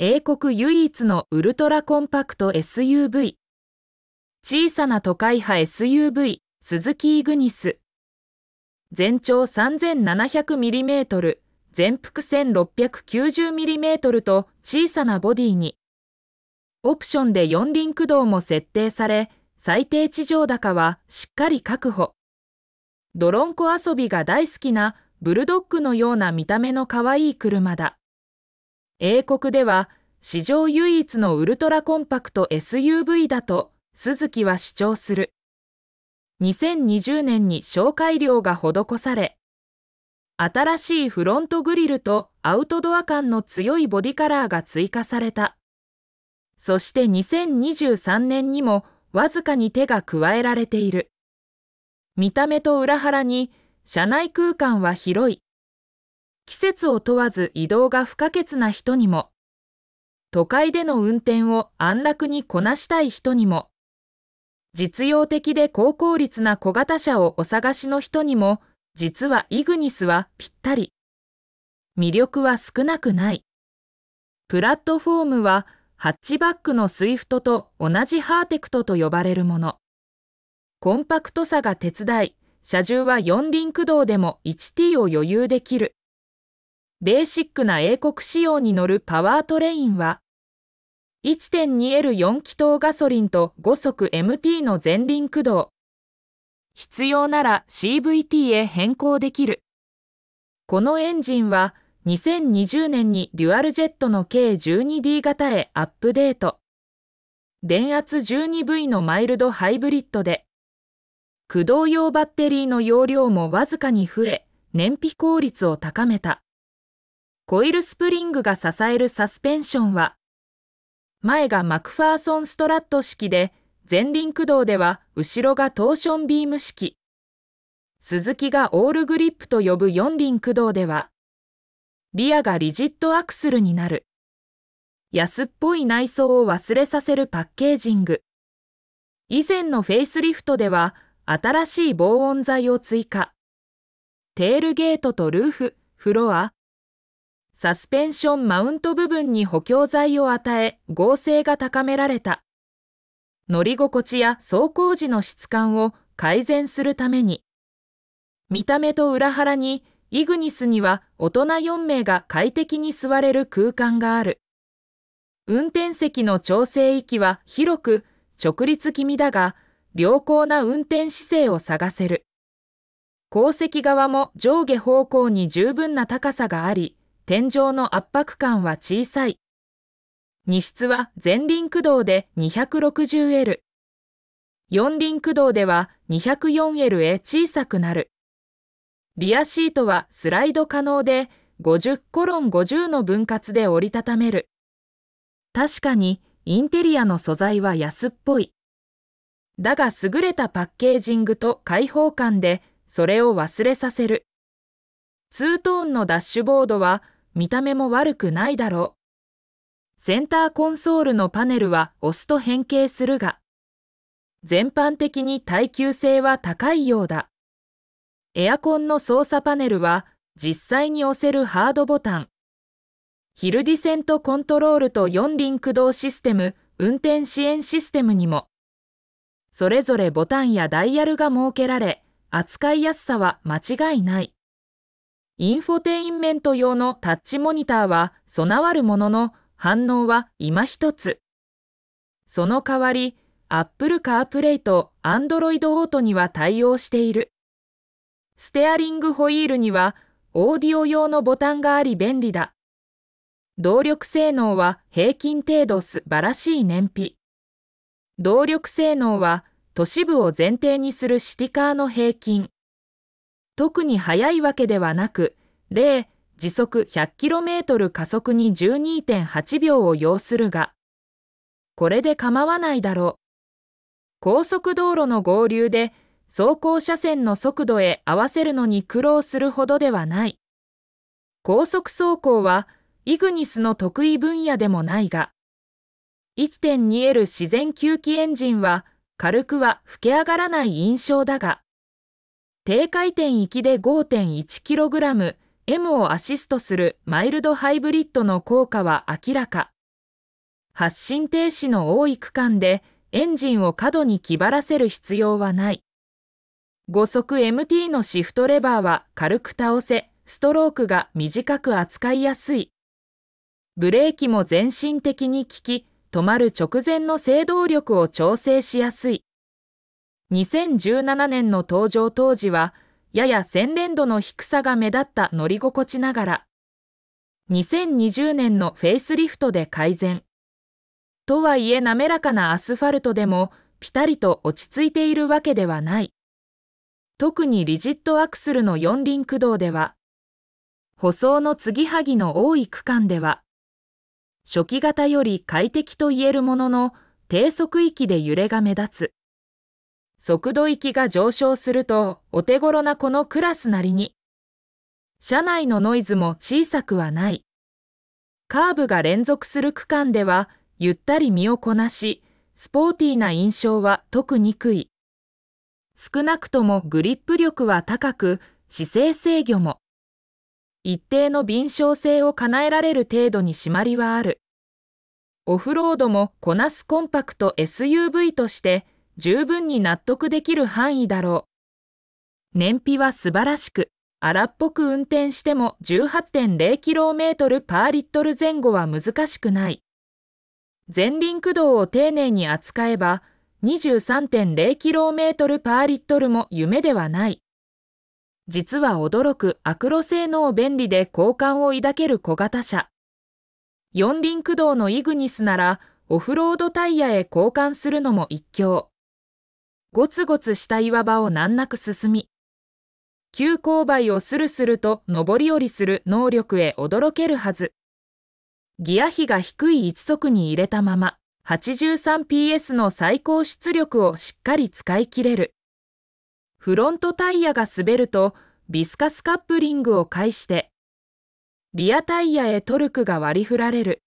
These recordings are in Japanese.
英国唯一のウルトラコンパクト SUV 小さな都会派 SUV スズキイグニス全長 3700mm 全幅 1690mm と小さなボディにオプションで四輪駆動も設定され最低地上高はしっかり確保ドロンコ遊びが大好きなブルドッグのような見た目の可愛い車だ英国では史上唯一のウルトラコンパクト SUV だと鈴木は主張する。2020年に紹介料が施され、新しいフロントグリルとアウトドア感の強いボディカラーが追加された。そして2023年にもわずかに手が加えられている。見た目と裏腹に車内空間は広い。季節を問わず移動が不可欠な人にも、都会での運転を安楽にこなしたい人にも、実用的で高効率な小型車をお探しの人にも、実はイグニスはぴったり。魅力は少なくない。プラットフォームは、ハッチバックのスイフトと同じハーテクトと呼ばれるもの。コンパクトさが手伝い、車重は4輪駆動でも 1T を余裕できる。ベーシックな英国仕様に乗るパワートレインは、1.2L4 気筒ガソリンと5速 MT の前輪駆動。必要なら CVT へ変更できる。このエンジンは2020年にデュアルジェットの計 12D 型へアップデート。電圧 12V のマイルドハイブリッドで、駆動用バッテリーの容量もわずかに増え、燃費効率を高めた。コイルスプリングが支えるサスペンションは、前がマクファーソンストラット式で、前輪駆動では後ろがトーションビーム式。鈴木がオールグリップと呼ぶ四輪駆動では、リアがリジットアクスルになる。安っぽい内装を忘れさせるパッケージング。以前のフェイスリフトでは、新しい防音材を追加。テールゲートとルーフ、フロア、サスペンションマウント部分に補強材を与え、剛性が高められた。乗り心地や走行時の質感を改善するために、見た目と裏腹に、イグニスには大人4名が快適に座れる空間がある。運転席の調整域は広く、直立気味だが、良好な運転姿勢を探せる。後席側も上下方向に十分な高さがあり、天井の圧迫感は小さい。荷室は前輪駆動で 260L。四輪駆動では 204L へ小さくなる。リアシートはスライド可能で50コロン50の分割で折りたためる。確かにインテリアの素材は安っぽい。だが優れたパッケージングと開放感でそれを忘れさせる。ツートーンのダッシュボードは見た目も悪くないだろう。センターコンソールのパネルは押すと変形するが、全般的に耐久性は高いようだ。エアコンの操作パネルは実際に押せるハードボタン、ヒルディセントコントロールと4輪駆動システム、運転支援システムにも、それぞれボタンやダイヤルが設けられ、扱いやすさは間違いない。インフォテインメント用のタッチモニターは備わるものの反応は今一つ。その代わり、Apple CarPlay と Android Auto には対応している。ステアリングホイールにはオーディオ用のボタンがあり便利だ。動力性能は平均程度素晴らしい燃費。動力性能は都市部を前提にするシティカーの平均。特に速いわけではなく、例、時速 100km 加速に12.8秒を要するが、これで構わないだろう。高速道路の合流で走行車線の速度へ合わせるのに苦労するほどではない。高速走行はイグニスの得意分野でもないが、1.2L 自然吸気エンジンは軽くは吹け上がらない印象だが、低回転行きで 5.1kg、M をアシストするマイルドハイブリッドの効果は明らか。発進停止の多い区間でエンジンを過度に気張らせる必要はない。5速 MT のシフトレバーは軽く倒せ、ストロークが短く扱いやすい。ブレーキも全身的に効き、止まる直前の制動力を調整しやすい。2017年の登場当時は、やや洗練度の低さが目立った乗り心地ながら、2020年のフェイスリフトで改善。とはいえ滑らかなアスファルトでも、ピタリと落ち着いているわけではない。特にリジットアクスルの四輪駆動では、舗装の継ぎはぎの多い区間では、初期型より快適と言えるものの、低速域で揺れが目立つ。速度域が上昇するとお手頃なこのクラスなりに。車内のノイズも小さくはない。カーブが連続する区間ではゆったり身をこなし、スポーティーな印象は特にくい。少なくともグリップ力は高く、姿勢制御も。一定の敏捷性を叶えられる程度に締まりはある。オフロードもこなすコンパクト SUV として、十分に納得できる範囲だろう。燃費は素晴らしく、荒っぽく運転しても 18.0km パーリットル前後は難しくない。前輪駆動を丁寧に扱えば 23.0km パーリットルも夢ではない。実は驚くアクロ性能便利で好感を抱ける小型車。四輪駆動のイグニスならオフロードタイヤへ交換するのも一興。ごつごつした岩場を難なく進み、急勾配をスルスルと上り下りする能力へ驚けるはず。ギア比が低い一足に入れたまま、83PS の最高出力をしっかり使い切れる。フロントタイヤが滑ると、ビスカスカップリングを介して、リアタイヤへトルクが割り振られる。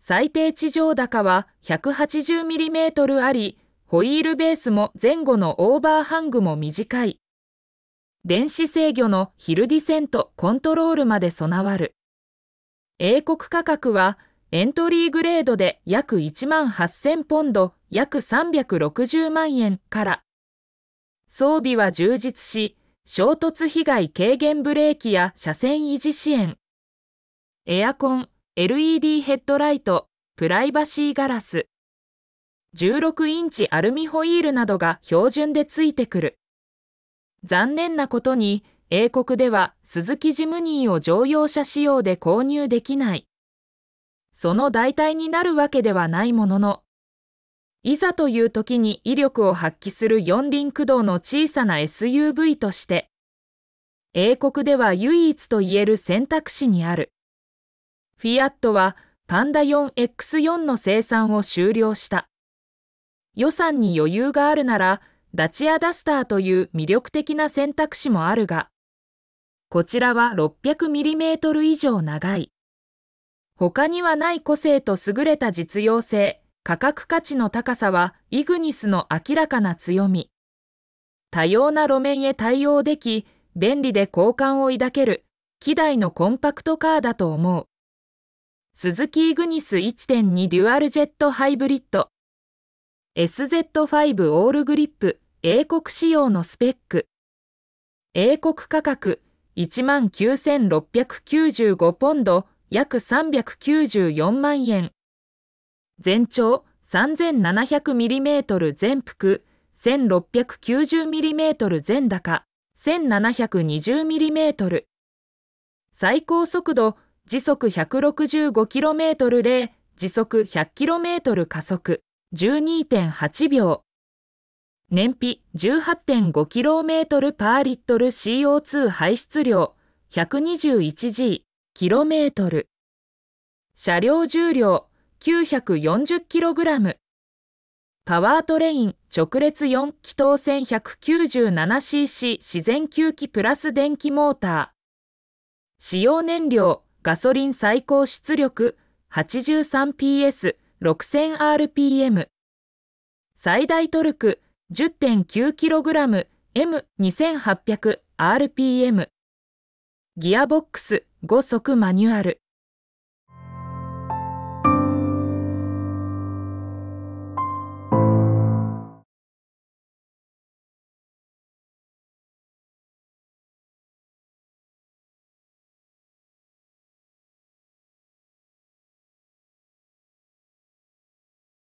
最低地上高は 180mm あり、ホイールベースも前後のオーバーハングも短い。電子制御のヒルディセントコントロールまで備わる。英国価格はエントリーグレードで約1万8000ポンド約360万円から装備は充実し衝突被害軽減ブレーキや車線維持支援エアコン LED ヘッドライトプライバシーガラス16インチアルミホイールなどが標準でついてくる。残念なことに、英国では鈴木ジムニーを乗用車仕様で購入できない。その代替になるわけではないものの、いざという時に威力を発揮する四輪駆動の小さな SUV として、英国では唯一と言える選択肢にある。フィアットはパンダ 4X4 の生産を終了した。予算に余裕があるなら、ダチアダスターという魅力的な選択肢もあるが、こちらは 600mm 以上長い。他にはない個性と優れた実用性、価格価値の高さはイグニスの明らかな強み。多様な路面へ対応でき、便利で好感を抱ける、機代のコンパクトカーだと思う。スズキイグニス1.2デュアルジェットハイブリッド SZ5 オールグリップ英国仕様のスペック英国価格19,695ポンド約394万円全長 3700mm 全幅 1690mm 全高 1720mm 最高速度時速 165km で時速 100km 加速12.8秒燃費 18.5km パーリットル CO2 排出量 121G k m 車両重量 940kg パワートレイン直列4気筒線1 9 7 c c 自然吸気プラス電気モーター使用燃料ガソリン最高出力 83PS 6000rpm 最大トルク 10.9kgM2800rpm ギアボックス5速マニュアル